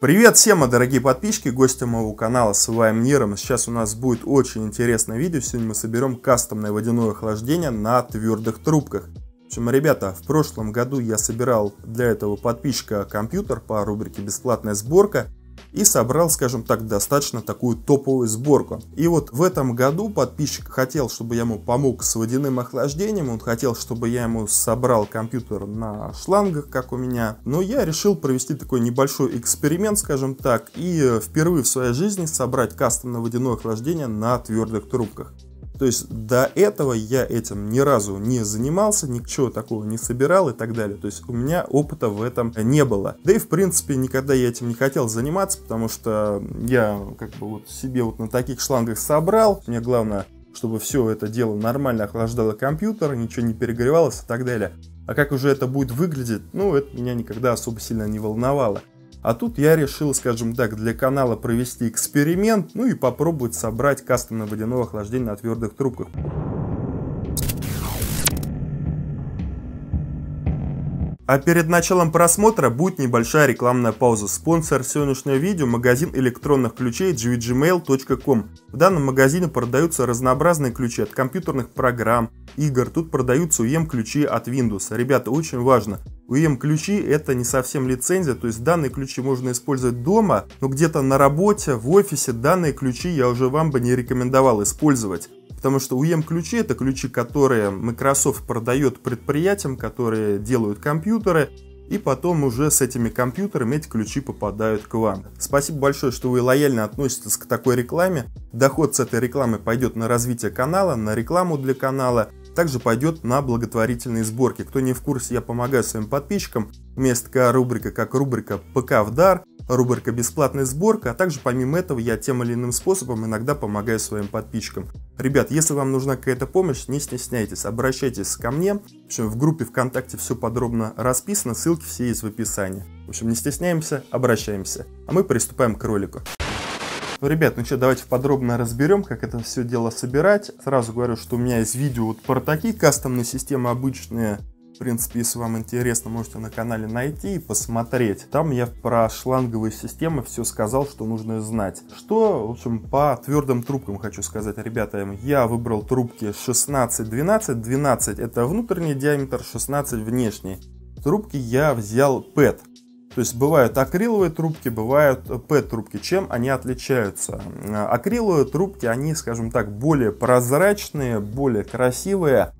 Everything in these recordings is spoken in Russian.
Привет всем, дорогие подписчики, гости моего канала с вами Ниром. Сейчас у нас будет очень интересное видео. Сегодня мы соберем кастомное водяное охлаждение на твердых трубках. В общем, ребята, в прошлом году я собирал для этого подписчика компьютер по рубрике «Бесплатная сборка» и собрал, скажем так, достаточно такую топовую сборку. И вот в этом году подписчик хотел, чтобы я ему помог с водяным охлаждением, он хотел, чтобы я ему собрал компьютер на шлангах, как у меня, но я решил провести такой небольшой эксперимент, скажем так, и впервые в своей жизни собрать кастомное водяное охлаждение на твердых трубках. То есть до этого я этим ни разу не занимался, ничего такого не собирал и так далее. То есть у меня опыта в этом не было. Да и в принципе никогда я этим не хотел заниматься, потому что я как бы вот себе вот на таких шлангах собрал. Мне главное чтобы все это дело нормально охлаждало компьютер, ничего не перегревалось и так далее. А как уже это будет выглядеть, ну, это меня никогда особо сильно не волновало. А тут я решил, скажем так, для канала провести эксперимент, ну и попробовать собрать кастомное водяное охлаждение на твердых трубках. А перед началом просмотра будет небольшая рекламная пауза. Спонсор сегодняшнего видео – магазин электронных ключей gvgmail.com. В данном магазине продаются разнообразные ключи от компьютерных программ, игр. Тут продаются UEM-ключи от Windows. Ребята, очень важно. UEM-ключи – это не совсем лицензия, то есть данные ключи можно использовать дома, но где-то на работе, в офисе данные ключи я уже вам бы не рекомендовал использовать. Потому что UEM-ключи это ключи, которые Microsoft продает предприятиям, которые делают компьютеры, и потом уже с этими компьютерами эти ключи попадают к вам. Спасибо большое, что вы лояльно относитесь к такой рекламе. Доход с этой рекламы пойдет на развитие канала, на рекламу для канала, также пойдет на благотворительные сборки. Кто не в курсе, я помогаю своим подписчикам. У рубрика, как рубрика «ПК в дар» рубрика «Бесплатная сборка», а также помимо этого я тем или иным способом иногда помогаю своим подписчикам. Ребят, если вам нужна какая-то помощь, не стесняйтесь, обращайтесь ко мне. В общем, в группе ВКонтакте все подробно расписано, ссылки все есть в описании. В общем, не стесняемся, обращаемся. А мы приступаем к ролику. Ну, ребят, ну что, давайте подробно разберем, как это все дело собирать. Сразу говорю, что у меня есть видео вот про такие кастомные системы обычные, принципе, если вам интересно, можете на канале найти и посмотреть. Там я про шланговые системы все сказал, что нужно знать. Что, в общем, по твердым трубкам хочу сказать, ребята, я выбрал трубки 16-12, 12 это внутренний диаметр, 16 внешний. Трубки я взял PET. То есть бывают акриловые трубки, бывают PET-трубки. Чем они отличаются? Акриловые трубки, они, скажем так, более прозрачные, более красивые.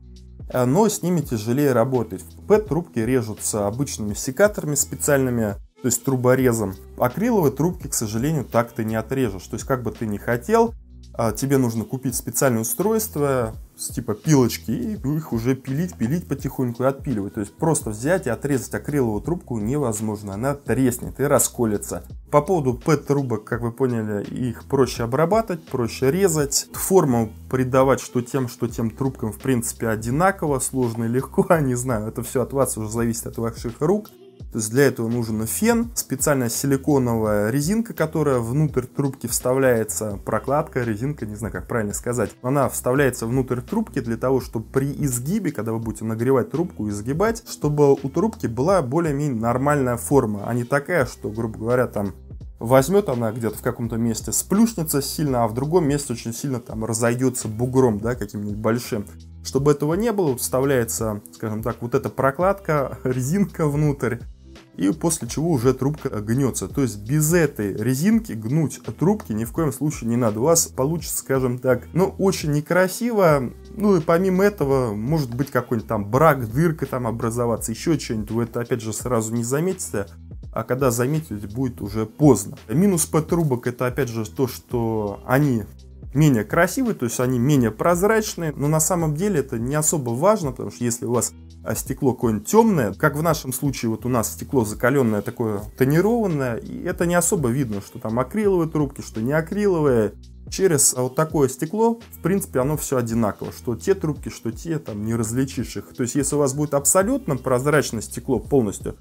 Э, но с ними тяжелее работать. В ПЭТ трубки режутся обычными секаторами специальными, то есть труборезом. Акриловые трубки, к сожалению, так ты не отрежешь. То есть как бы ты ни хотел, э, тебе нужно купить специальное устройство, с типа пилочки и их уже пилить, пилить потихоньку и отпиливать. То есть просто взять и отрезать акриловую трубку невозможно, она треснет и расколется. По поводу PET-трубок, как вы поняли, их проще обрабатывать, проще резать. Форму придавать что тем, что тем трубкам в принципе одинаково, сложно и легко, не знаю, это все от вас уже зависит от ваших рук. То есть для этого нужен фен, специальная силиконовая резинка, которая внутрь трубки вставляется, прокладка, резинка, не знаю, как правильно сказать. Она вставляется внутрь трубки для того, чтобы при изгибе, когда вы будете нагревать трубку, и изгибать, чтобы у трубки была более-менее нормальная форма, а не такая, что, грубо говоря, там возьмет она где-то в каком-то месте, сплюшнется сильно, а в другом месте очень сильно там разойдется бугром, да, каким-нибудь большим. Чтобы этого не было, вставляется, скажем так, вот эта прокладка, резинка внутрь, и после чего уже трубка гнется. То есть без этой резинки гнуть трубки ни в коем случае не надо. У вас получится, скажем так, ну очень некрасиво. Ну и помимо этого может быть какой-нибудь там брак, дырка там образоваться, еще что-нибудь. Вы это опять же сразу не заметите а когда заметить будет уже поздно. Минус P-трубок это опять же то, что они менее красивые, то есть они менее прозрачные, но на самом деле это не особо важно, потому что если у вас а, стекло какое-нибудь темное, как в нашем случае вот у нас стекло закаленное такое тонированное, и это не особо видно, что там акриловые трубки, что не акриловые, через а, вот такое стекло, в принципе, оно все одинаково, что те трубки, что те, там не различишь их. То есть, если у вас будет абсолютно прозрачное стекло полностью,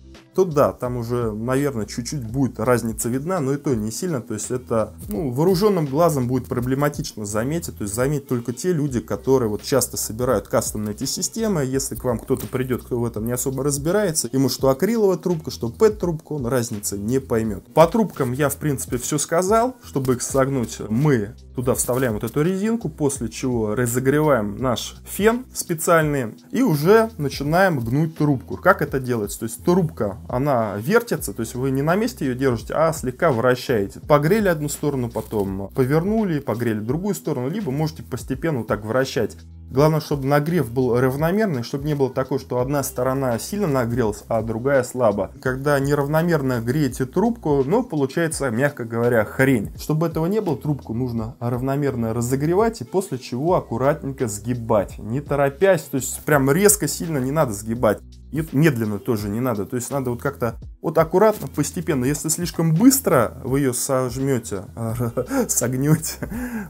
то да, там уже, наверное, чуть-чуть будет разница видна, но и то не сильно. То есть это ну, вооруженным глазом будет проблематично заметить. То есть заметить только те люди, которые вот часто собирают кастомные эти системы. Если к вам кто-то придет, кто в этом не особо разбирается, ему что акриловая трубка, что PET-трубка, он разницы не поймет. По трубкам я, в принципе, все сказал. Чтобы их согнуть, мы Туда вставляем вот эту резинку, после чего разогреваем наш фен специальный и уже начинаем гнуть трубку. Как это делается? То есть трубка, она вертится, то есть вы не на месте ее держите, а слегка вращаете. Погрели одну сторону, потом повернули, погрели другую сторону, либо можете постепенно вот так вращать. Главное, чтобы нагрев был равномерный, чтобы не было такое, что одна сторона сильно нагрелась, а другая слабо. Когда неравномерно греете трубку, ну, получается, мягко говоря, хрень. Чтобы этого не было, трубку нужно равномерно разогревать и после чего аккуратненько сгибать. Не торопясь, то есть прям резко сильно не надо сгибать. И медленно тоже не надо. То есть надо вот как-то вот аккуратно, постепенно. Если слишком быстро вы ее сожмете, согнете,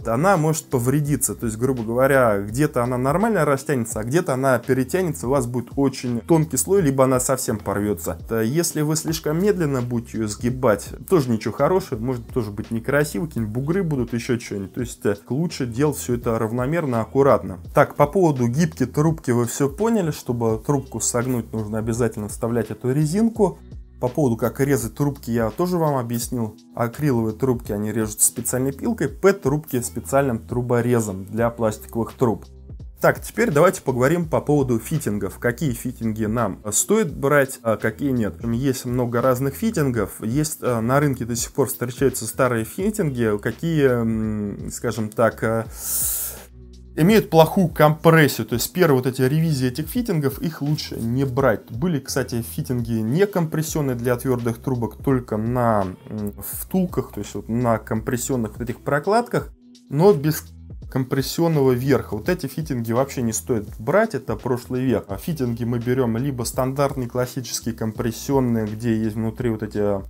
то она может повредиться. То есть, грубо говоря, где-то она нормально растянется, а где-то она перетянется, у вас будет очень тонкий слой, либо она совсем порвется. Если вы слишком медленно будете ее сгибать, тоже ничего хорошего, может тоже быть некрасиво, какие-нибудь бугры будут, еще что-нибудь. То есть э, лучше делать все это равномерно, аккуратно. Так, по поводу гибки трубки вы все поняли, чтобы трубку согнуть делать, нужно обязательно вставлять эту резинку. По поводу как резать трубки я тоже вам объяснил. Акриловые трубки они режут специальной пилкой, П-трубки специальным труборезом для пластиковых труб. Так, теперь давайте поговорим по поводу фитингов. Какие фитинги нам стоит брать, а какие нет. Есть много разных фитингов. Есть э, на рынке до сих пор встречаются старые фитинги, какие, скажем так, э, имеют плохую компрессию, то есть первые вот эти ревизии этих фитингов, их лучше не брать. Были, кстати, фитинги не компрессионные для твердых трубок, только на втулках, то есть вот на компрессионных вот этих прокладках, но без компрессионного верха. Вот эти фитинги вообще не стоит брать, это прошлый век. А фитинги мы берем либо стандартные классические компрессионные, где есть внутри вот эти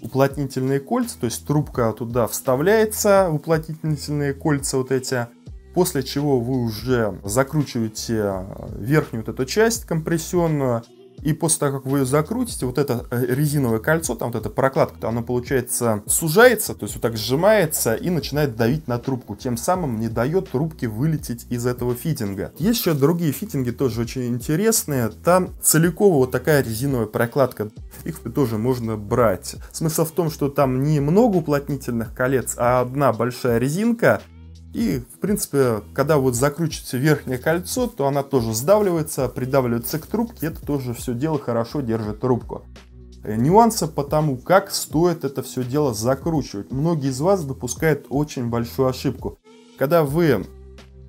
уплотнительные кольца, то есть трубка туда вставляется, уплотнительные кольца вот эти, после чего вы уже закручиваете э, верхнюю вот эту часть компрессионную, и после того, как вы ее закрутите, вот это э, резиновое кольцо, там вот эта прокладка, то оно, получается, сужается, то есть вот так сжимается и начинает давить на трубку, тем самым не дает трубке вылететь из этого фитинга. Есть еще другие фитинги, тоже очень интересные. Там целиково вот такая резиновая прокладка. Их тоже можно брать. Смысл в том, что там не много уплотнительных колец, а одна большая резинка, и, в принципе, когда вот закручивается верхнее кольцо, то она тоже сдавливается, придавливается к трубке, это тоже все дело хорошо держит трубку. Э, нюансы по тому, как стоит это все дело закручивать. Многие из вас допускают очень большую ошибку. Когда вы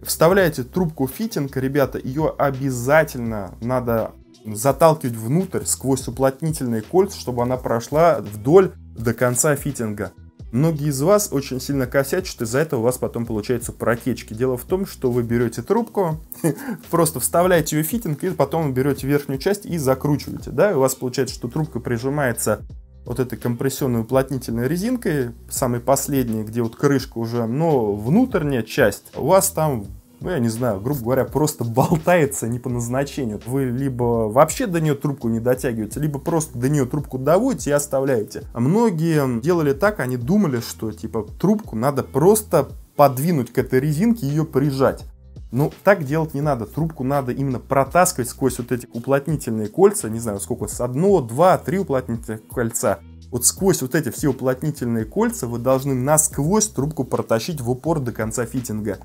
вставляете трубку фитинга, ребята, ее обязательно надо заталкивать внутрь сквозь уплотнительный кольца, чтобы она прошла вдоль до конца фитинга. Многие из вас очень сильно косячат, из-за этого у вас потом получаются протечки. Дело в том, что вы берете трубку, просто вставляете ее в фитинг, и потом берете верхнюю часть и закручиваете. Да? И у вас получается, что трубка прижимается вот этой компрессионной уплотнительной резинкой, самой последней, где вот крышка уже, но внутренняя часть у вас там ну, я не знаю, грубо говоря, просто болтается не по назначению. Вы либо вообще до нее трубку не дотягиваете, либо просто до нее трубку доводите и оставляете. А многие делали так, они думали, что, типа, трубку надо просто подвинуть к этой резинке и ее прижать. Ну, так делать не надо. Трубку надо именно протаскивать сквозь вот эти уплотнительные кольца. Не знаю, сколько, с одного, два, три уплотнительных кольца. Вот сквозь вот эти все уплотнительные кольца вы должны насквозь трубку протащить в упор до конца фитинга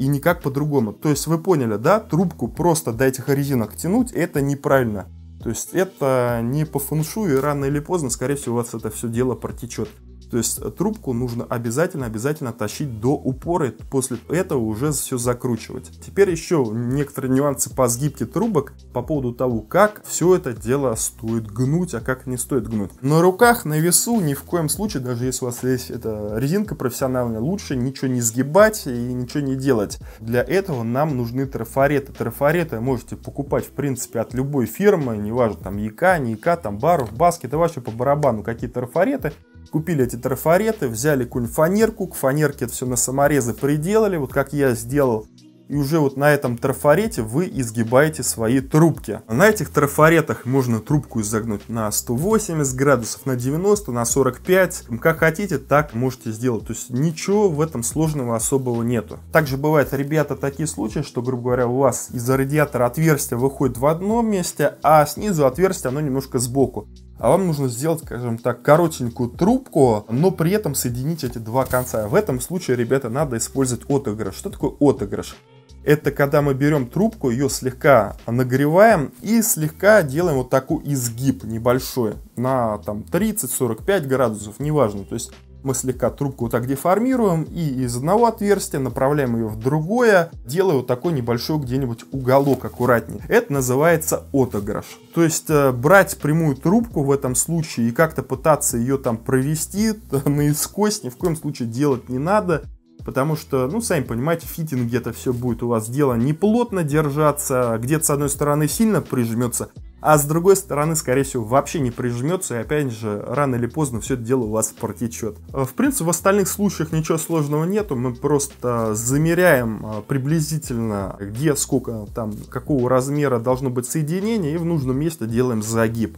и никак по-другому. То есть вы поняли, да, трубку просто до этих резинок тянуть, это неправильно. То есть это не по фэншую, и рано или поздно, скорее всего, у вас это все дело протечет. То есть трубку нужно обязательно-обязательно тащить до упора, и после этого уже все закручивать. Теперь еще некоторые нюансы по сгибке трубок по поводу того, как все это дело стоит гнуть, а как не стоит гнуть. На руках, на весу ни в коем случае, даже если у вас есть эта резинка профессиональная, лучше ничего не сгибать и ничего не делать. Для этого нам нужны трафареты. Трафареты можете покупать, в принципе, от любой фирмы, неважно, там, ЯК, не ЯК, там, Баров, Баски. это вообще по барабану какие трафареты. Купили эти трафареты, взяли какую-нибудь фанерку, к фанерке это все на саморезы приделали, вот как я сделал. И уже вот на этом трафарете вы изгибаете свои трубки. На этих трафаретах можно трубку изогнуть на 180 градусов, на 90, на 45. Как хотите, так можете сделать. То есть ничего в этом сложного особого нету. Также бывают, ребята, такие случаи, что, грубо говоря, у вас из-за радиатора отверстие выходит в одном месте, а снизу отверстие оно немножко сбоку а вам нужно сделать, скажем так, коротенькую трубку, но при этом соединить эти два конца. В этом случае, ребята, надо использовать отыгрыш. Что такое отыгрыш? Это когда мы берем трубку, ее слегка нагреваем и слегка делаем вот такой изгиб небольшой на там 30-45 градусов, неважно. То есть мы слегка трубку вот так деформируем и из одного отверстия направляем ее в другое, делая вот такой небольшой где-нибудь уголок аккуратнее. Это называется отыгрыш. То есть э, брать прямую трубку в этом случае и как-то пытаться ее там провести наискось ни в коем случае делать не надо. Потому что, ну, сами понимаете, фитинг где-то все будет у вас дело неплотно держаться, а где-то с одной стороны сильно прижмется, а с другой стороны, скорее всего, вообще не прижмется, и опять же, рано или поздно все это дело у вас протечет. Э, в принципе, в остальных случаях ничего сложного нету, мы просто замеряем э, приблизительно, где сколько там, какого размера должно быть соединение, и в нужном месте делаем загиб.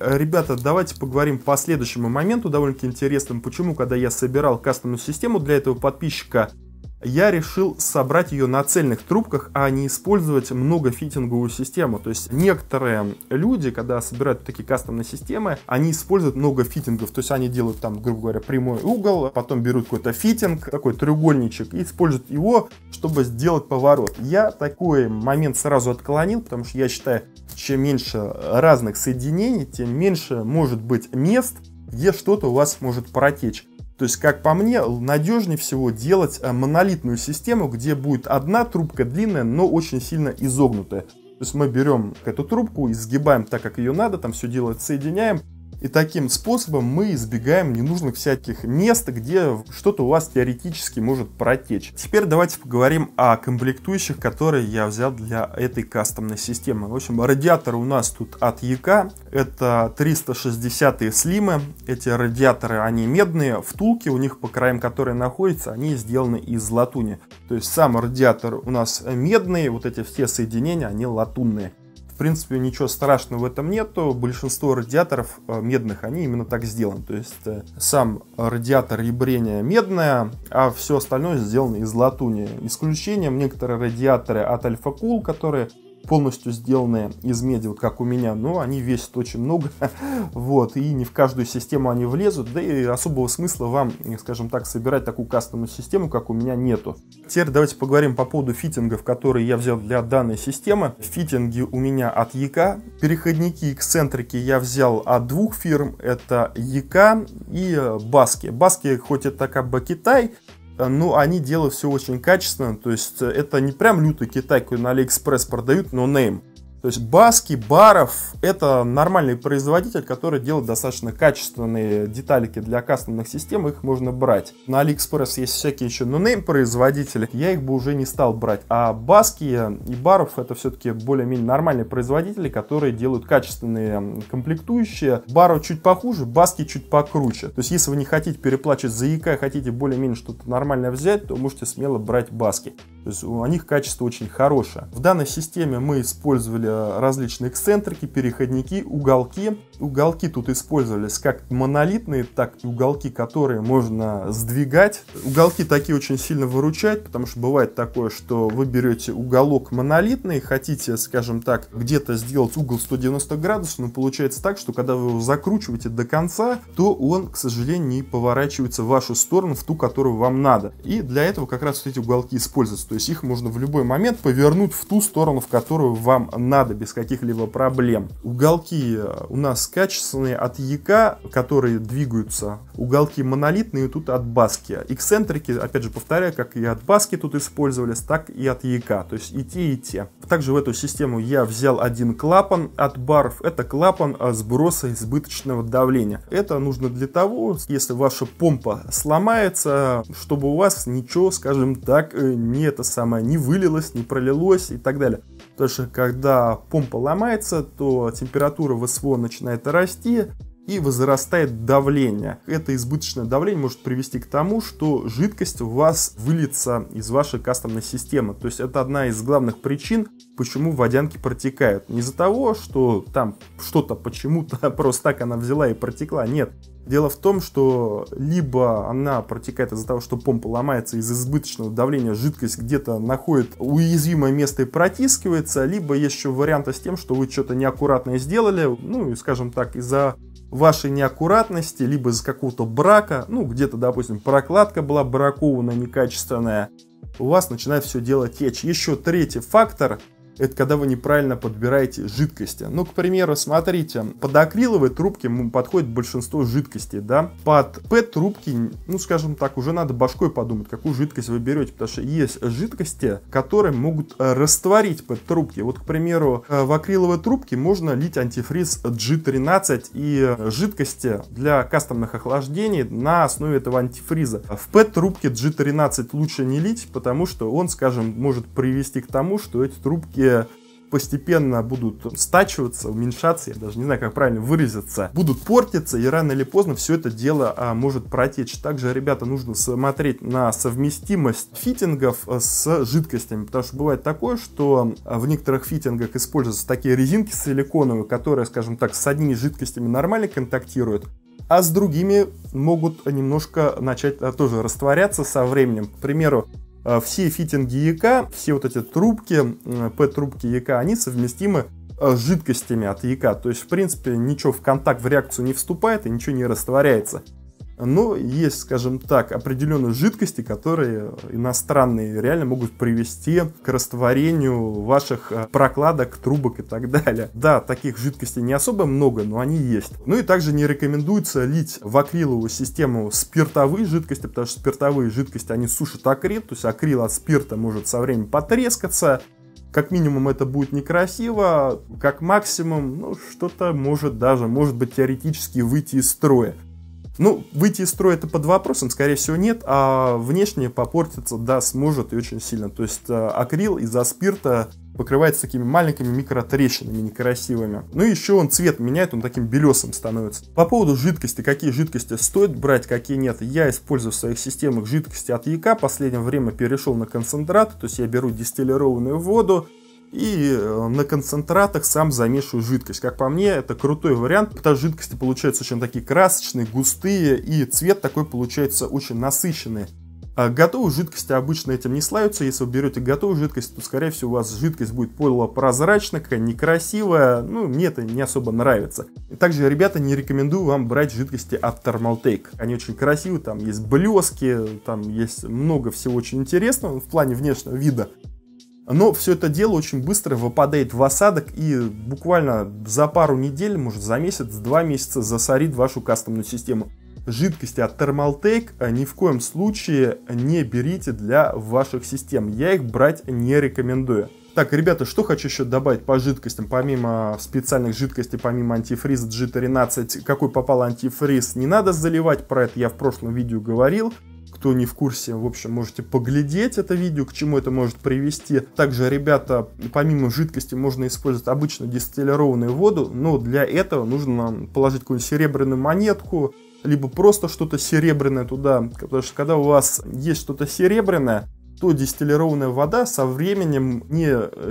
Ребята, давайте поговорим по следующему моменту, довольно-таки интересным. Почему, когда я собирал кастомную систему для этого подписчика, я решил собрать ее на цельных трубках, а не использовать многофитинговую систему. То есть некоторые люди, когда собирают такие кастомные системы, они используют много фитингов. То есть они делают там, грубо говоря, прямой угол, потом берут какой-то фитинг, такой треугольничек, и используют его, чтобы сделать поворот. Я такой момент сразу отклонил, потому что я считаю, чем меньше разных соединений, тем меньше может быть мест, где что-то у вас может протечь. То есть, как по мне, надежнее всего делать э, монолитную систему, где будет одна трубка длинная, но очень сильно изогнутая. То есть мы берем эту трубку, изгибаем так, как ее надо, там все дело соединяем, и таким способом мы избегаем ненужных всяких мест, где что-то у вас теоретически может протечь. Теперь давайте поговорим о комплектующих, которые я взял для этой кастомной системы. В общем, радиаторы у нас тут от ЯК. Это 360 слимы. Эти радиаторы, они медные. Втулки у них по краям, которые находятся, они сделаны из латуни. То есть сам радиатор у нас медный, вот эти все соединения, они латунные принципе, ничего страшного в этом нету. Большинство радиаторов э, медных, они именно так сделаны. То есть э, сам радиатор ребрения медная, а все остальное сделано из латуни. Исключением некоторые радиаторы от Альфа Кул, которые полностью сделанные из меди, вот как у меня, но они весят очень много, вот, и не в каждую систему они влезут, да и особого смысла вам, скажем так, собирать такую кастомную систему, как у меня, нету. Теперь давайте поговорим по поводу фитингов, которые я взял для данной системы. Фитинги у меня от ЯК, переходники эксцентрики я взял от двух фирм, это ЯК и Баски. Баски, хоть это как бы Китай, Э, ну, они делают все очень качественно, то есть э, это не прям лютый китайку на Алиэкспресс продают, но name. То есть Баски, Баров – это нормальный производитель, который делает достаточно качественные деталики для кастомных систем, их можно брать. На Алиэкспресс есть всякие еще нонейм производители, я их бы уже не стал брать. А Баски и Баров – это все-таки более-менее нормальные производители, которые делают качественные комплектующие. Баров чуть похуже, Баски чуть покруче. То есть если вы не хотите переплачивать за ИК, хотите более-менее что-то нормальное взять, то можете смело брать Баски. То есть у них качество очень хорошее. В данной системе мы использовали э, различные эксцентрики, переходники, уголки. Уголки тут использовались как монолитные, так и уголки, которые можно сдвигать. Уголки такие очень сильно выручают, потому что бывает такое, что вы берете уголок монолитный, хотите, скажем так, где-то сделать угол 190 градусов, но получается так, что когда вы его закручиваете до конца, то он, к сожалению, не поворачивается в вашу сторону, в ту, которую вам надо. И для этого как раз вот эти уголки используются. То есть их можно в любой момент повернуть в ту сторону, в которую вам надо, без каких-либо проблем. Уголки э, у нас качественные от яка, которые двигаются. Уголки монолитные тут от баски. Эксцентрики, опять же повторяю, как и от баски тут использовались, так и от яка. То есть и те, и те. Также в эту систему я взял один клапан от баров. Это клапан э, сброса избыточного давления. Это нужно для того, если ваша помпа сломается, э, чтобы у вас ничего, скажем так, не это самое не вылилось, не пролилось и так далее. Потому что когда помпа ломается, то температура в СВО начинает расти, и возрастает давление. Это избыточное давление может привести к тому, что жидкость у вас выльется из вашей кастомной системы. То есть это одна из главных причин, почему водянки протекают. Не из-за того, что там что-то почему-то просто так она взяла и протекла, нет. Дело в том, что либо она протекает из-за того, что помпа ломается из избыточного давления, жидкость где-то находит уязвимое место и протискивается, либо есть еще варианты с тем, что вы что-то неаккуратное сделали, ну и, скажем так, из-за вашей неаккуратности, либо из-за какого-то брака, ну где-то, допустим, прокладка была бракованная, некачественная, у вас начинает все дело течь. Еще третий фактор это когда вы неправильно подбираете жидкости. Ну, к примеру, смотрите, под акриловые трубки подходит большинство жидкостей, да. Под П-трубки, ну, скажем так, уже надо башкой подумать, какую жидкость вы берете, потому что есть жидкости, которые могут э, растворить П-трубки. Вот, к примеру, э, в акриловые трубки можно лить антифриз G13 и э, жидкости для кастомных охлаждений на основе этого антифриза. В П-трубке G13 лучше не лить, потому что он, скажем, может привести к тому, что эти трубки все постепенно будут стачиваться, уменьшаться, я даже не знаю, как правильно выразиться, будут портиться, и рано или поздно все это дело а, может протечь. Также, ребята, нужно смотреть на совместимость фитингов э, с жидкостями, потому что бывает такое, что а, в некоторых фитингах используются такие резинки силиконовые, которые, скажем так, с одними жидкостями нормально контактируют, а с другими могут немножко начать а, тоже растворяться со временем. К примеру, а, все фитинги ЕК, все вот эти трубки, П-трубки ЯК, они совместимы а, с жидкостями от ЕК. То есть, в принципе, ничего в контакт, в реакцию не вступает и ничего не растворяется но есть, скажем так, определенные жидкости, которые иностранные реально могут привести к растворению ваших э, прокладок, трубок и так далее. Да, таких жидкостей не особо много, но они есть. Ну и также не рекомендуется лить в акриловую систему спиртовые жидкости, потому что спиртовые жидкости, они сушат акрил, то есть акрил от спирта может со временем потрескаться, как минимум это будет некрасиво, как максимум, ну, что-то может даже, может быть, теоретически выйти из строя. Ну, выйти из строя это под вопросом, скорее всего, нет, а внешне попортиться, да, сможет и очень сильно. То есть э, акрил из-за спирта покрывается такими маленькими микротрещинами некрасивыми. Ну и еще он цвет меняет, он таким белесым становится. По поводу жидкости, какие жидкости стоит брать, какие нет. Я использую в своих системах жидкости от ЯК, последнее время перешел на концентрат, то есть я беру дистиллированную воду, и э, на концентратах сам замешиваю жидкость. Как по мне, это крутой вариант, потому что жидкости получаются очень такие красочные, густые, и цвет такой получается очень насыщенный. А готовые жидкости обычно этим не славятся. Если вы берете готовую жидкость, то, скорее всего, у вас жидкость будет полупрозрачная, какая некрасивая. Ну, мне это не особо нравится. также, ребята, не рекомендую вам брать жидкости от Thermaltake. Они очень красивые, там есть блески, там есть много всего очень интересного в плане внешнего вида. Но все это дело очень быстро выпадает в осадок и буквально за пару недель, может за месяц, два месяца засорит вашу кастомную систему. Жидкости от Thermaltake ни в коем случае не берите для ваших систем. Я их брать не рекомендую. Так, ребята, что хочу еще добавить по жидкостям, помимо специальных жидкостей, помимо антифриза G13, какой попал антифриз, не надо заливать, про это я в прошлом видео говорил кто не в курсе, в общем, можете поглядеть это видео, к чему это может привести. Также, ребята, помимо жидкости можно использовать обычно дистиллированную воду, но для этого нужно положить какую-нибудь серебряную монетку, либо просто что-то серебряное туда, потому что когда у вас есть что-то серебряное, то дистиллированная вода со временем не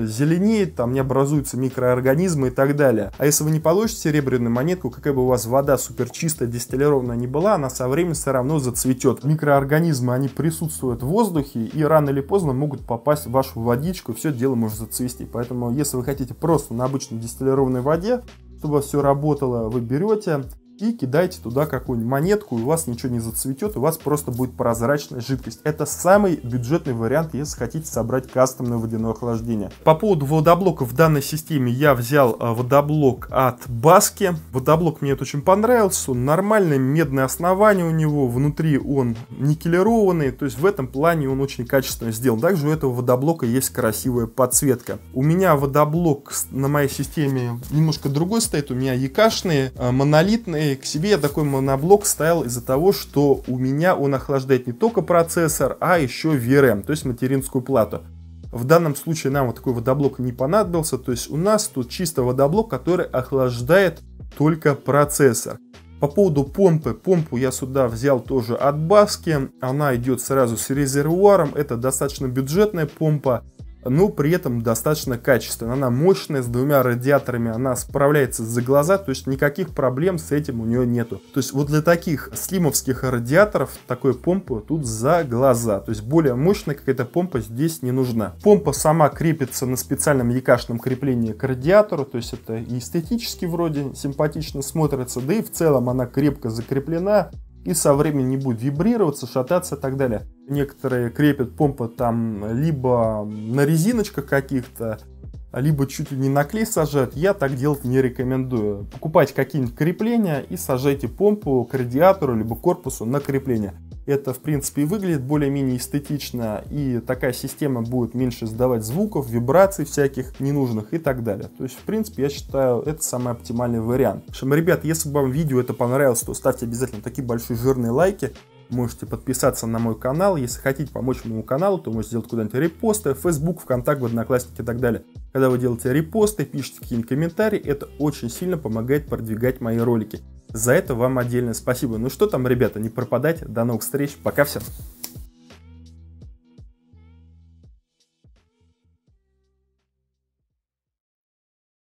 зеленеет, там не образуются микроорганизмы и так далее. А если вы не получите серебряную монетку, какая бы у вас вода супер чистая, дистиллированная не была, она со временем все равно зацветет. Микроорганизмы, они присутствуют в воздухе и рано или поздно могут попасть в вашу водичку, все дело может зацвести. Поэтому если вы хотите просто на обычной дистиллированной воде, чтобы все работало, вы берете и кидайте туда какую-нибудь монетку, и у вас ничего не зацветет, у вас просто будет прозрачная жидкость. Это самый бюджетный вариант, если хотите собрать кастомное водяное охлаждение. По поводу водоблока в данной системе я взял а, водоблок от Баски. Водоблок мне это очень понравился, он нормальный, медное основание у него, внутри он никелированный, то есть в этом плане он очень качественно сделан. Также у этого водоблока есть красивая подсветка. У меня водоблок на моей системе немножко другой стоит, у меня якашные, а, монолитные, Э, к себе я такой моноблок ставил из-за того, что у меня он охлаждает не только процессор, а еще VRM, то есть материнскую плату. В данном случае нам вот такой водоблок не понадобился, то есть у нас тут чисто водоблок, который охлаждает только процессор. По поводу помпы, помпу я сюда взял тоже от Баски, она идет сразу с резервуаром, это достаточно бюджетная помпа, но при этом достаточно качественная. Она мощная, с двумя радиаторами, она справляется за глаза, то есть никаких проблем с этим у нее нету. То есть вот для таких слимовских радиаторов такой помпы тут за глаза. То есть более мощная какая-то помпа здесь не нужна. Помпа сама крепится на специальном якашном креплении к радиатору, то есть это и эстетически вроде симпатично смотрится, да и в целом она крепко закреплена, и со временем не будет вибрироваться, шататься и так далее. Некоторые крепят помпы там либо на резиночках каких-то, либо чуть ли не на клей сажают, я так делать не рекомендую. Покупайте какие-нибудь крепления и сажайте помпу к радиатору либо корпусу на крепление это, в принципе, выглядит более-менее эстетично, и такая система будет меньше издавать звуков, вибраций всяких ненужных и так далее. То есть, в принципе, я считаю, это самый оптимальный вариант. В общем, ребят, если вам видео это понравилось, то ставьте обязательно такие большие жирные лайки. Можете подписаться на мой канал. Если хотите помочь моему каналу, то можете сделать куда-нибудь репосты, в Facebook, ВКонтакте, в Одноклассники и так далее. Когда вы делаете репосты, пишите какие-нибудь комментарии, это очень сильно помогает продвигать мои ролики. За это вам отдельное спасибо. Ну что там, ребята, не пропадайте. До новых встреч. Пока всем.